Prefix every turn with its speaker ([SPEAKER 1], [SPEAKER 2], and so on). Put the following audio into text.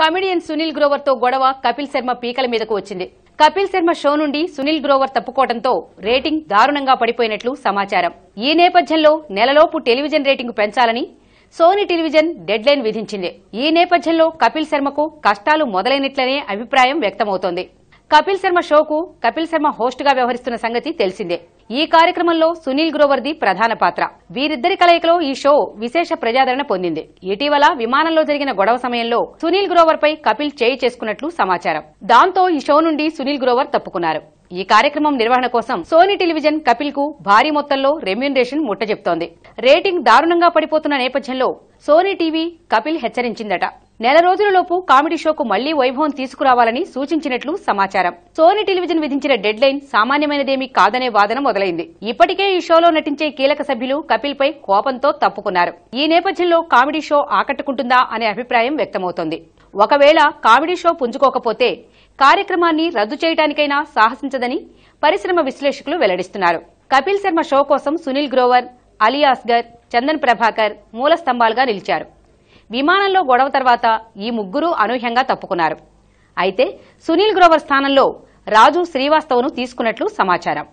[SPEAKER 1] comedian Sunil Grover తో గొడవ కపిల్ శర్మ పీకల మీదకు వచ్చింది కపిల్ శర్మ షో నుండి సునీల్ గ్రోవర్ తప్పుకోవడంతో రేటింగ్ దారుణంగా పడిపోయినట్లు సమాచారం ఈ నేపథ్యంలో నెలలోపు టెలివిజన్ రేటింగ్ పెంచాలని సోనీ టెలివిజన్ డెడ్ లైన్ విధించింది ఈ నేపథ్యంలో కపిల్ శర్మకు కష్టాలు మొదలైనట్లనే అభిప్రాయం వ్యక్తమవుతోంది కపిల్ శర్మ షోకు కపిల్ శర్మ హోస్ట్ గా వ్యవహరిస్తున్న సంగతి తెలిసిందే ఈ కార్యక్రమంలో సునీల్ గ్రోవర్ది ప్రధాన పాత్ర వీరిద్దరి కలయికలో ఈ షో విశేష ప్రజాదరణ పొందింది ఇటీవల విమానంలో జరిగిన గొడవ సమయంలో సునీల్ గ్రోవర్ పై కపిల్ చేయి చేసుకున్నట్లు సమాచారం దాంతో ఈ షో నుండి సునీల్ గ్రోవర్ తప్పుకున్నారు ఈ కార్యక్రమం నిర్వహణ కోసం సోనీ టెలివిజన్ కపిల్ కు భారీ మొత్తంలో రెమ్యునరేషన్ ముట్టజెప్తోంది రేటింగ్ దారుణంగా పడిపోతున్న నేపథ్యంలో సోనీ టీవీ కపిల్ హెచ్చరించిందట నెల రోజులలోపు కామెడీ షోకు మళ్లీ వైభవం తీసుకురావాలని సూచించినట్లు సమాచారం సోనీ టెలివిజన్ విధించిన డెడ్ లైన్ సామాన్యమైనదేమీ కాదనే వాదన మొదలైంది ఇప్పటికే ఈ షోలో నటించే కీలక సభ్యులు కపిల్ పై కోపంతో తప్పుకున్నారు ఈ నేపథ్యంలో కామెడీ షో ఆకట్టుకుంటుందా అనే అభిప్రాయం వ్యక్తమవుతోంది ఒకవేళ కామెడీ షో పుంజుకోకపోతే కార్యక్రమాన్ని రద్దు చేయడానికైనా సాహసించదని పరిశ్రమ విశ్లేషకులు వెల్లడిస్తున్నారు కపిల్ శర్మ షో కోసం సునీల్ గ్రోవర్ అలీ అస్గర్ చందన్ ప్రభాకర్ మూల స్తంభాలుగా నిలిచారు విమానంలో గొడవ తర్వాత ఈ ముగ్గురు అనూహ్యంగా తప్పుకున్నారు అయితే సునీల్ గ్రోవర్ స్థానంలో రాజు శ్రీవాస్తవ్ను తీసుకున్నట్లు సమాచారం